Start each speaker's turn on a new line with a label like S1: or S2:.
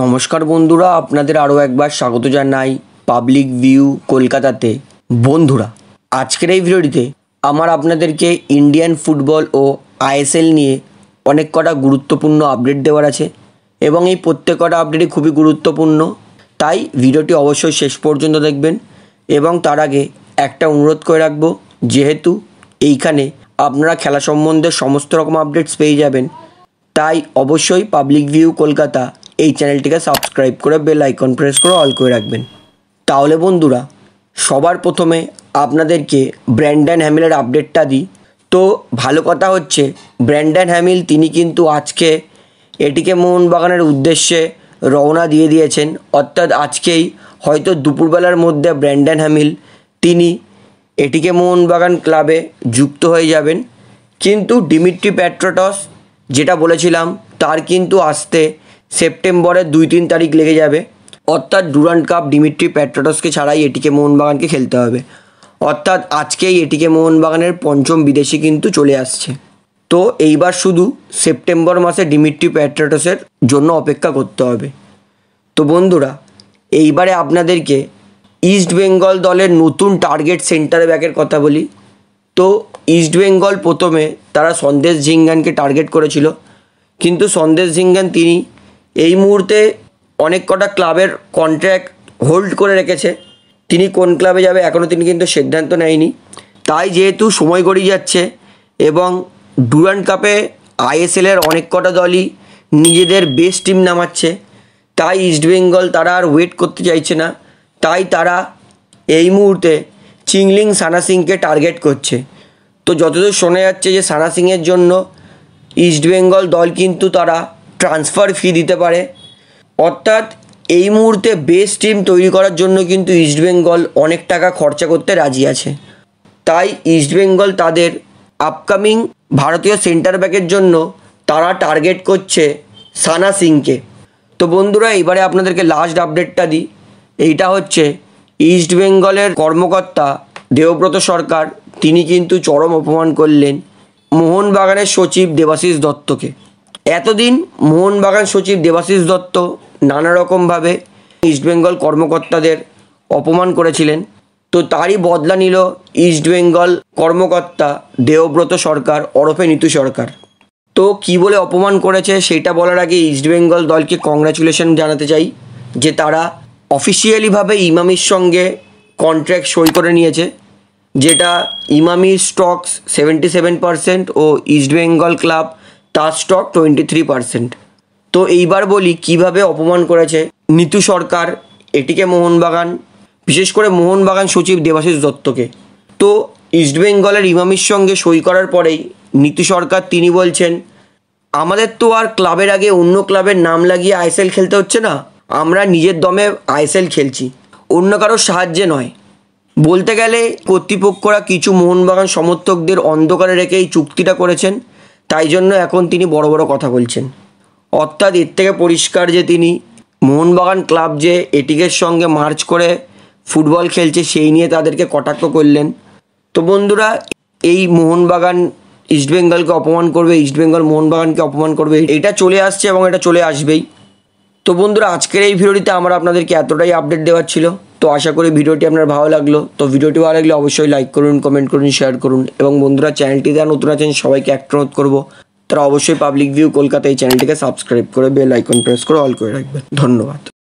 S1: নমস্কার বন্ধুরা আপনাদের আরও একবার স্বাগত জানাই পাবলিক ভিউ কলকাতাতে বন্ধুরা আজকের এই ভিডিওটিতে আমার আপনাদেরকে ইন্ডিয়ান ফুটবল ও আইএসএল নিয়ে অনেক কটা গুরুত্বপূর্ণ আপডেট দেওয়ার আছে এবং এই প্রত্যেক কটা আপডেটই খুবই গুরুত্বপূর্ণ তাই ভিডিওটি অবশ্যই শেষ পর্যন্ত দেখবেন এবং তার আগে একটা অনুরোধ করে রাখব যেহেতু এইখানে আপনারা খেলা সম্বন্ধে সমস্ত রকম আপডেটস পেয়ে যাবেন তাই অবশ্যই পাবলিক ভিউ কলকাতা এই চ্যানেলটিকে সাবস্ক্রাইব করে বেল আইকন প্রেস করে অল করে রাখবেন তাহলে বন্ধুরা সবার প্রথমে আপনাদেরকে অ্যান্ড হ্যামিলের আপডেটটা দিই তো ভালো কথা হচ্ছে অ্যান্ড হ্যামিল তিনি কিন্তু আজকে এটিকে মোহনবাগানের উদ্দেশ্যে রওনা দিয়ে দিয়েছেন অর্থাৎ আজকেই হয়তো দুপুরবেলার মধ্যে অ্যান্ড হ্যামিল তিনি এটিকে মোহনবাগান ক্লাবে যুক্ত হয়ে যাবেন কিন্তু ডিমিট্রি প্যাট্রোটস যেটা বলেছিলাম তার কিন্তু আসতে সেপ্টেম্বরের দুই তিন তারিখ লেগে যাবে অর্থাৎ ডুরান্ড কাপ ডিমিট্রি প্যাট্রাটসকে ছাড়াই এটিকে মোহনবাগানকে খেলতে হবে অর্থাৎ আজকেই এটিকে মোহনবাগানের পঞ্চম বিদেশি কিন্তু চলে আসছে তো এইবার শুধু সেপ্টেম্বর মাসে ডিমিট্রি প্যাট্রাটসের জন্য অপেক্ষা করতে হবে তো বন্ধুরা এইবারে আপনাদেরকে ইস্ট বেঙ্গল দলের নতুন টার্গেট সেন্টার ব্যাকের কথা বলি তো ইস্ট বেঙ্গল প্রথমে তারা সন্দেশ ঝিঙ্গানকে টার্গেট করেছিল কিন্তু সন্দেশ ঝিঙ্গান তিনি এই মুহূর্তে অনেক কটা ক্লাবের কন্ট্র্যাক্ট হোল্ড করে রেখেছে তিনি কোন ক্লাবে যাবে এখনও তিনি কিন্তু সিদ্ধান্ত নেয়নি তাই যেহেতু সময় গড়িয়ে যাচ্ছে এবং ডুরান্ড কাপে আইএসএলের অনেক কটা দলই নিজেদের বেস্ট টিম নামাচ্ছে তাই ইস্টবেঙ্গল তারা আর ওয়েট করতে চাইছে না তাই তারা এই মুহূর্তে চিংলিং সানা সিংকে টার্গেট করছে তো যতদূর শোনা যাচ্ছে যে সানা সিংয়ের জন্য ইস্টবেঙ্গল দল কিন্তু তারা ট্রান্সফার ফি দিতে পারে অর্থাৎ এই মুহূর্তে বেস্ট টিম তৈরি করার জন্য কিন্তু ইস্টবেঙ্গল অনেক টাকা খরচা করতে রাজি আছে তাই ইস্টবেঙ্গল তাদের আপকামিং ভারতীয় সেন্টার ব্যাকের জন্য তারা টার্গেট করছে সানা সিংকে তো বন্ধুরা এবারে আপনাদেরকে লাস্ট আপডেটটা দিই এইটা হচ্ছে ইস্টবেঙ্গলের কর্মকর্তা দেবব্রত সরকার তিনি কিন্তু চরম অপমান করলেন মোহনবাগানের সচিব দেবাশিস দত্তকে এতদিন মোহনবাগান সচিব দেবাশিস দত্ত নানা রকমভাবে ইস্টবেঙ্গল কর্মকর্তাদের অপমান করেছিলেন তো তারই বদলা নিল ইস্টবেঙ্গল কর্মকর্তা দেবব্রত সরকার ওরফে নিতু সরকার তো কি বলে অপমান করেছে সেটা বলার আগে ইস্টবেঙ্গল দলকে কংগ্রাচুলেশন জানাতে চাই যে তারা অফিসিয়ালিভাবে ইমামির সঙ্গে কন্ট্র্যাক্ট সই করে নিয়েছে যেটা ইমামির স্টকস সেভেন্টি সেভেন পারসেন্ট ও ইস্টবেঙ্গল ক্লাব তার স্টক টোয়েন্টি থ্রি পার্সেন্ট তো এইবার বলি কিভাবে অপমান করেছে নিতু সরকার এটিকে মোহনবাগান বিশেষ করে মোহনবাগান সচিব দেবাশিস দত্তকে তো ইস্টবেঙ্গলের ইমামির সঙ্গে সই করার পরেই নিতু সরকার তিনি বলছেন আমাদের তো আর ক্লাবের আগে অন্য ক্লাবের নাম লাগিয়ে আইএসএল খেলতে হচ্ছে না আমরা নিজের দমে আইএসএল খেলছি অন্য কারোর সাহায্যে নয় বলতে গেলে কর্তৃপক্ষরা কিছু মোহনবাগান সমর্থকদের অন্ধকারে রেখে এই চুক্তিটা করেছেন তাই জন্য এখন তিনি বড় বড় কথা বলছেন অর্থাৎ এর থেকে পরিষ্কার যে তিনি মোহনবাগান ক্লাব যে এটিকের সঙ্গে মার্চ করে ফুটবল খেলছে সেই নিয়ে তাদেরকে কটাক্ষ করলেন তো বন্ধুরা এই মোহনবাগান ইস্টবেঙ্গলকে অপমান করবে ইস্টবেঙ্গল মোহনবাগানকে অপমান করবে এটা চলে আসছে এবং এটা চলে আসবেই তো বন্ধুরা আজকের এই ভিডিওটিতে আমার আপনাদেরকে এতটাই আপডেট দেওয়ার ছিল তো আশা করি ভিডিওটি আপনার ভালো লাগলো তো ভিডিওটি ভালো লাগলে অবশ্যই লাইক করুন কমেন্ট করুন শেয়ার করুন এবং বন্ধুরা চ্যানেলটি যারা নতুন আছেন সবাইকে অ্যাক্ট্রোধ অনুরোধ করবো তারা অবশ্যই পাবলিক ভিউ কলকাতা এই চ্যানেলটিকে সাবস্ক্রাইব করে বেল আইকন প্রেস করে অল করে রাখবেন ধন্যবাদ